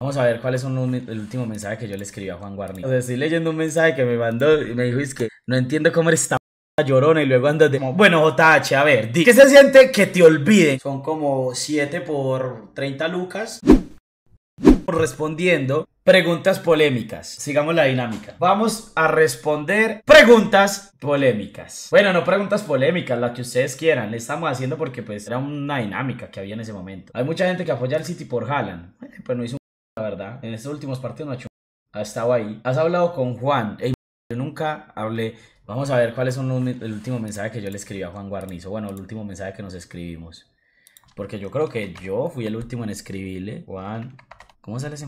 Vamos a ver cuál es el último mensaje que yo le escribí a Juan Guarni. O sea, estoy leyendo un mensaje que me mandó y me dijo, es que no entiendo cómo eres tan llorona y luego andas de... bueno, JH, a ver, di, ¿qué se siente que te olviden? Son como 7 por 30 lucas. Respondiendo preguntas polémicas. Sigamos la dinámica. Vamos a responder preguntas polémicas. Bueno, no preguntas polémicas, las que ustedes quieran. Le estamos haciendo porque pues era una dinámica que había en ese momento. Hay mucha gente que apoya al City por Haaland. Pues no hizo la verdad. En estos últimos partidos no ha estado ahí. Has hablado con Juan. yo nunca hablé. Vamos a ver cuál es el último mensaje que yo le escribí a Juan Guarnizo. Bueno, el último mensaje que nos escribimos. Porque yo creo que yo fui el último en escribirle. Juan. ¿Cómo sale ese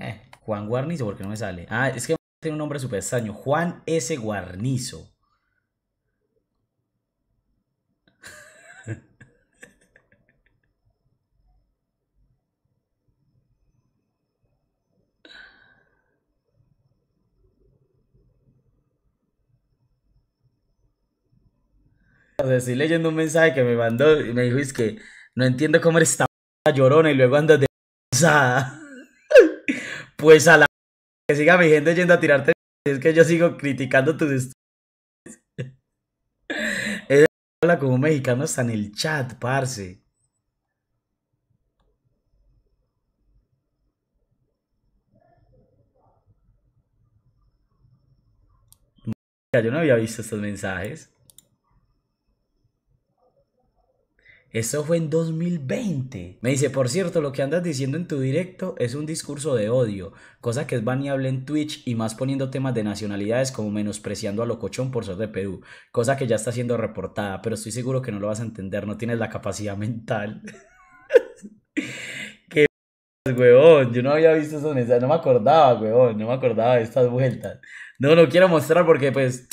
eh, Juan Guarnizo, porque no me sale. Ah, es que tiene un nombre súper extraño. Juan S. Guarnizo. O estoy leyendo un mensaje que me mandó y me dijo, es que no entiendo cómo eres tan llorona y luego andas de Pues a la que siga mi gente yendo a tirarte. Es que yo sigo criticando tus estudios. Ella habla como un mexicano hasta en el chat, parce. Yo no había visto estos mensajes. Eso fue en 2020. Me dice, por cierto, lo que andas diciendo en tu directo es un discurso de odio, cosa que es baneable en Twitch y más poniendo temas de nacionalidades como menospreciando a Locochón por ser de Perú, cosa que ya está siendo reportada, pero estoy seguro que no lo vas a entender, no tienes la capacidad mental. Qué weón, yo no había visto eso, no me acordaba, weón, no me acordaba de estas vueltas. No, no quiero mostrar porque pues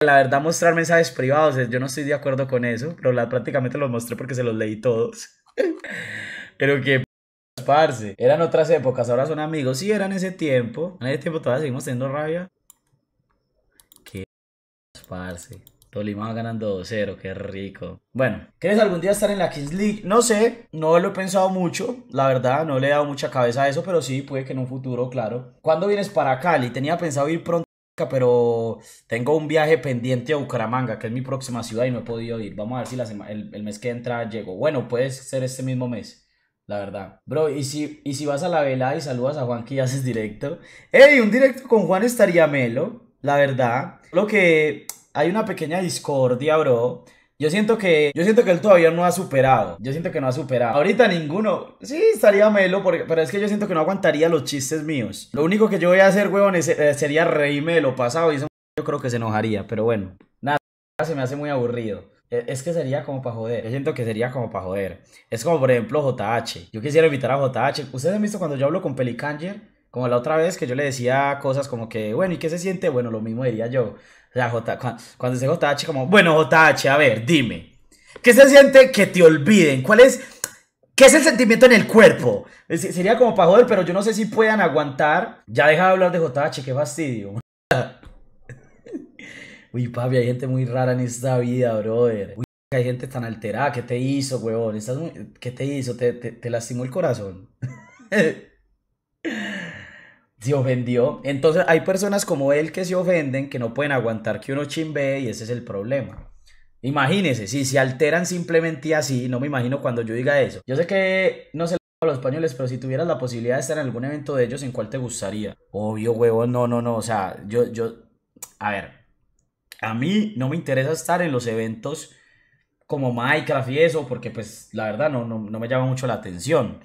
la verdad, mostrar mensajes privados, eh, yo no estoy de acuerdo con eso. Pero prácticamente los mostré porque se los leí todos. Pero que parce, eran otras épocas, ahora son amigos. Sí, eran ese tiempo. En ese tiempo todavía seguimos teniendo rabia. Qué parce. Tolima ganando 2-0, qué rico. Bueno, ¿quieres algún día estar en la Kings League? No sé, no lo he pensado mucho, la verdad, no le he dado mucha cabeza a eso, pero sí, puede que en un futuro, claro. ¿Cuándo vienes para Cali? Tenía pensado ir pronto pero tengo un viaje pendiente a Bucaramanga, que es mi próxima ciudad y no he podido ir. Vamos a ver si el, mes que entra llego. Bueno, puede ser este mismo mes, la verdad. Bro, y si, y si vas a la vela y saludas a Juan que ya haces directo. ¡Ey! Un directo con Juan estaría melo, la verdad. Lo que hay una pequeña discordia, bro. Yo siento que, yo siento que él todavía no ha superado. Yo siento que no ha superado. Ahorita ninguno. Sí, estaría melo, porque, pero es que yo siento que no aguantaría los chistes míos. Lo único que yo voy a hacer, huevón, eh, sería reírme de lo pasado. Y eso yo creo que se enojaría, pero bueno. Nada, se me hace muy aburrido. E, es que sería como para joder. Yo siento que sería como para joder. Es como, por ejemplo, JH. Yo quisiera invitar a JH. Ustedes han visto cuando yo hablo con Pelicanger, como la otra vez que yo le decía cosas como que, bueno, ¿y qué se siente? Bueno, lo mismo diría yo. J, cuando, dice JH, como, bueno, JH, a ver, dime. ¿Qué se siente que te olviden? ¿Cuál es, qué es el sentimiento en el cuerpo? sería como para joder, pero yo no sé si puedan aguantar. Ya deja de hablar de JH, qué fastidio. Uy, papi, hay gente muy rara en esta vida, brother. Uy, hay gente tan alterada. ¿Qué te hizo, huevón? ¿Qué te hizo? ¿Te, te, te lastimó el corazón? se ofendió. Entonces hay personas como él que se ofenden, que no pueden aguantar que uno chimbee y ese es el problema. Imagínese, si se alteran simplemente así, no me imagino cuando yo diga eso. Yo sé que no se a los españoles, pero si tuvieras la posibilidad de estar en algún evento de ellos, ¿en cuál te gustaría? Obvio, huevo, no, no, no, o sea, yo, yo, a ver, a mí no me interesa estar en los eventos como Minecraft y eso, porque pues la verdad no, no me llama mucho la atención,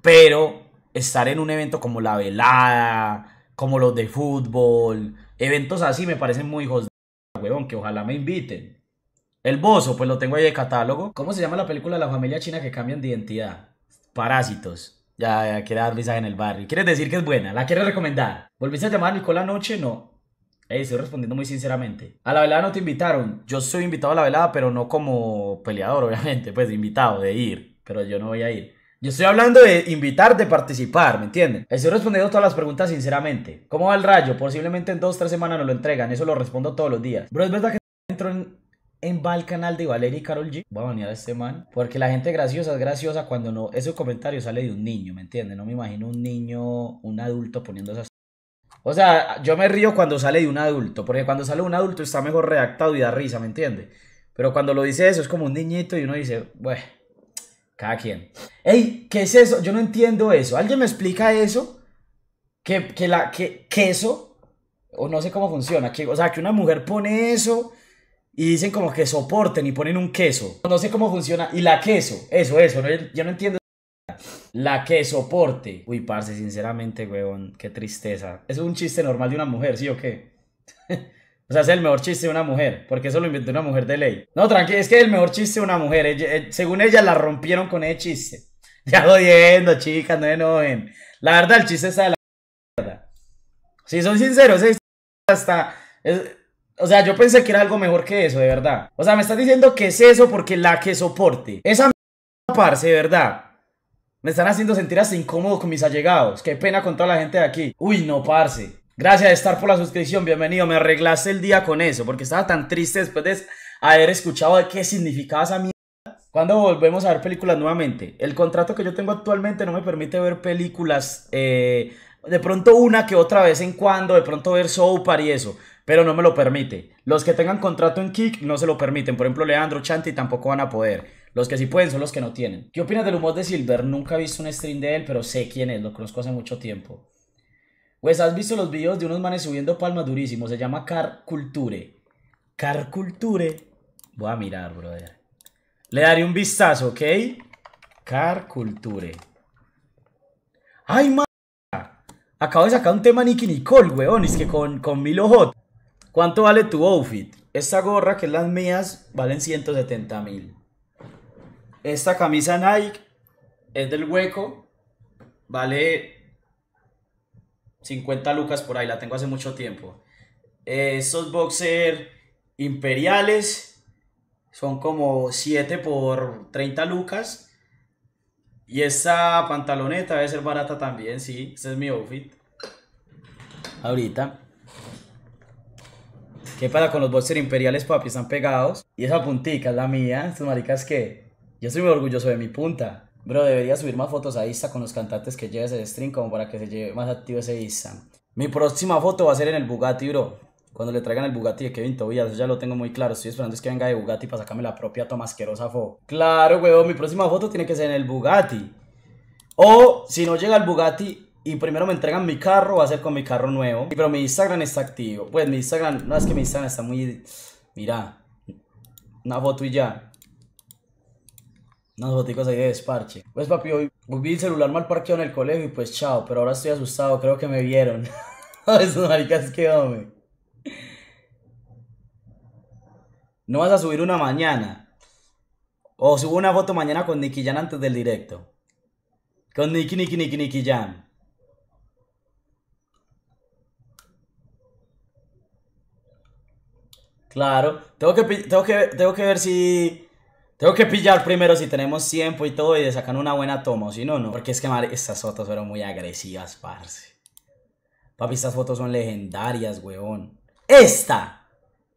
pero estar en un evento como la velada, como los de fútbol, eventos así me parecen muy hijos de huevón, que ojalá me inviten. El Bozo, pues lo tengo ahí de catálogo. ¿Cómo se llama la película de La familia china que cambian de identidad? Parásitos. Ya, ya quiere dar risa en el barrio. ¿Quieres decir que es buena? ¿La quieres recomendar? ¿Volviste a llamar a Nicola anoche? No. estoy respondiendo muy sinceramente. A la velada no te invitaron. Yo soy invitado a la velada, pero no como peleador, obviamente. Pues invitado de ir. Pero yo no voy a ir. Yo estoy hablando de invitar, de participar, ¿me entienden? Estoy respondiendo todas las preguntas sinceramente. ¿Cómo va el rayo? Posiblemente en dos, tres semanas nos lo entregan. Eso lo respondo todos los días. Bro, es verdad que entro en, en canal de Valeria y Carol G. Voy a banear a este man. Porque la gente graciosa es graciosa cuando no. Ese comentario sale de un niño, ¿me entiendes? No me imagino un niño, un adulto poniendo esas. O sea, yo me río cuando sale de un adulto. Porque cuando sale un adulto está mejor redactado y da risa, ¿me entiendes? Pero cuando lo dice eso es como un niñito y uno dice, bueno. Cada quien. Ey, ¿qué es eso? Yo no entiendo eso. ¿Alguien me explica eso? Que, que la, que, queso? o no sé cómo funciona, que, o sea, que una mujer pone eso y dicen como que soporten y ponen un queso. No sé cómo funciona. Y la queso, eso, eso, yo no entiendo. La que soporte. Uy, parce, sinceramente, weón, qué tristeza. es un chiste normal de una mujer, ¿sí o qué? O sea, es el mejor chiste de una mujer, porque eso lo inventó una mujer de ley. No, tranqui, es que es el mejor chiste de una mujer. Eh, según ella, la rompieron con ese chiste. Ya jodiendo, chicas, no enojen. La verdad, el chiste está de la mierda. Si son sinceros, es hasta... o sea, yo pensé que era algo mejor que eso, de verdad. O sea, me estás diciendo que es eso porque la que soporte. Esa mierda, parce, de verdad. Me están haciendo sentir así incómodo con mis allegados. Qué pena con toda la gente de aquí. Uy, no, parce. Gracias, de estar por la suscripción. Bienvenido. Me arreglaste el día con eso, porque estaba tan triste después de haber escuchado de qué significaba esa mierda. ¿Cuándo volvemos a ver películas nuevamente? El contrato que yo tengo actualmente no me permite ver películas. Eh, de pronto una que otra vez en cuando, de pronto ver Soapar y eso, pero no me lo permite. Los que tengan contrato en Kick no se lo permiten. Por ejemplo, Leandro Chanti tampoco van a poder. Los que sí pueden son los que no tienen. ¿Qué opinas del humor de Silver? Nunca he visto un stream de él, pero sé quién es, lo conozco hace mucho tiempo. Pues has visto los videos de unos manes subiendo palmas durísimos. Se llama Car Culture. Car Culture. Voy a mirar, brother. Le daré un vistazo, ¿ok? Car Culture. ¡Ay, ma! Acabo de sacar un tema Nicky Nicole, weón. Es que con, con mil ¿Cuánto vale tu outfit? Esta gorra, que es las mías, valen 170 mil. Esta camisa Nike es del hueco. Vale 50 lucas por ahí, la tengo hace mucho tiempo. Eh, esos estos boxer imperiales son como 7 por 30 lucas. Y esta pantaloneta debe ser barata también, sí. Este es mi outfit. Ahorita. ¿Qué pasa con los boxer imperiales, papi? Están pegados. Y esa puntita es la mía. Estas maricas que... Yo estoy muy orgulloso de mi punta. Bro, debería subir más fotos a Insta con los cantantes que lleves el stream como para que se lleve más activo ese Insta. Mi próxima foto va a ser en el Bugatti, bro. Cuando le traigan el Bugatti de Kevin Tobias, ya lo tengo muy claro. Estoy esperando es que venga de Bugatti para sacarme la propia tomasquerosa foto. Claro, weón, mi próxima foto tiene que ser en el Bugatti. O si no llega el Bugatti, y primero me entregan mi carro, va a ser con mi carro nuevo. Pero mi Instagram está activo. Pues mi Instagram, no es que mi Instagram está muy. Mira, una foto y ya. Los boticos ahí de desparche. Pues papi, hoy, vi el celular mal parqueado en el colegio y pues chao, pero ahora estoy asustado, creo que me vieron. Esos maricas que hombre. No vas a subir una mañana. O subo una foto mañana con Nicky Jan antes del directo. Con Nicky, Nicky, Nicky, Nicky Jan. Claro, tengo que, tengo que, tengo que ver si tengo que pillar primero si tenemos tiempo y todo y de sacar una buena toma, o si no, no. Porque es que madre, estas fotos fueron muy agresivas, parce. Papi, estas fotos son legendarias, weón. ¡Esta!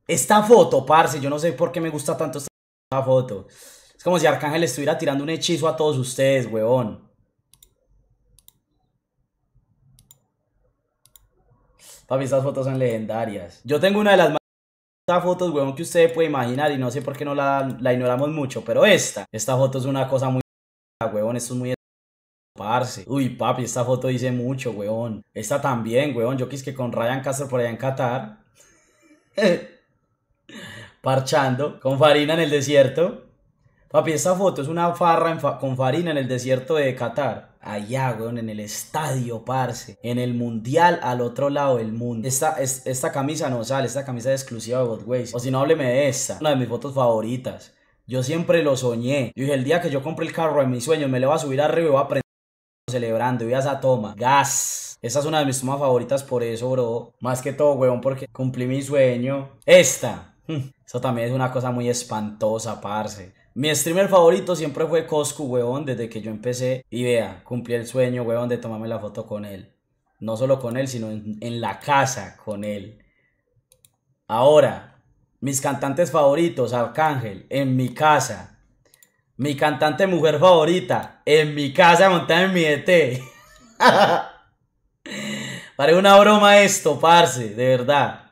Esta foto, parce. Yo no sé por qué me gusta tanto esta foto. Es como si Arcángel estuviera tirando un hechizo a todos ustedes, weón. Papi, estas fotos son legendarias. Yo tengo una de las más... Esta foto, es weón, que ustedes pueden imaginar y no sé por qué no la, ignoramos mucho, pero esta, esta foto es una cosa muy... Weón, esto es muy... Uy, papi, esta foto dice mucho, weón. Esta también, weón. Yo quis que con Ryan Castro por allá en Qatar. Parchando. Con Farina en el desierto. Papi, esta foto es una farra con farina en el desierto de Qatar. Allá, weón, en el estadio, parce. En el mundial al otro lado del mundo. Esta, es, esta camisa no sale, esta camisa es exclusiva de Godways. O si no, hábleme de esta. Una de mis fotos favoritas. Yo siempre lo soñé. Yo dije, el día que yo compre el carro en mis sueños, me le va a subir arriba y voy a aprender celebrando y a esa toma. Gas. Esta es una de mis tomas favoritas por eso, bro. Más que todo, weón, porque cumplí mi sueño. Esta. Eso también es una cosa muy espantosa, parce. Mi streamer favorito siempre fue Coscu, weón, desde que yo empecé. Y vea, cumplí el sueño, weón, de tomarme la foto con él. No solo con él, sino en, la casa con él. Ahora, mis cantantes favoritos, Arcángel, en mi casa. Mi cantante mujer favorita, en mi casa montada en mi ET. Parece una broma esto, parce, de verdad.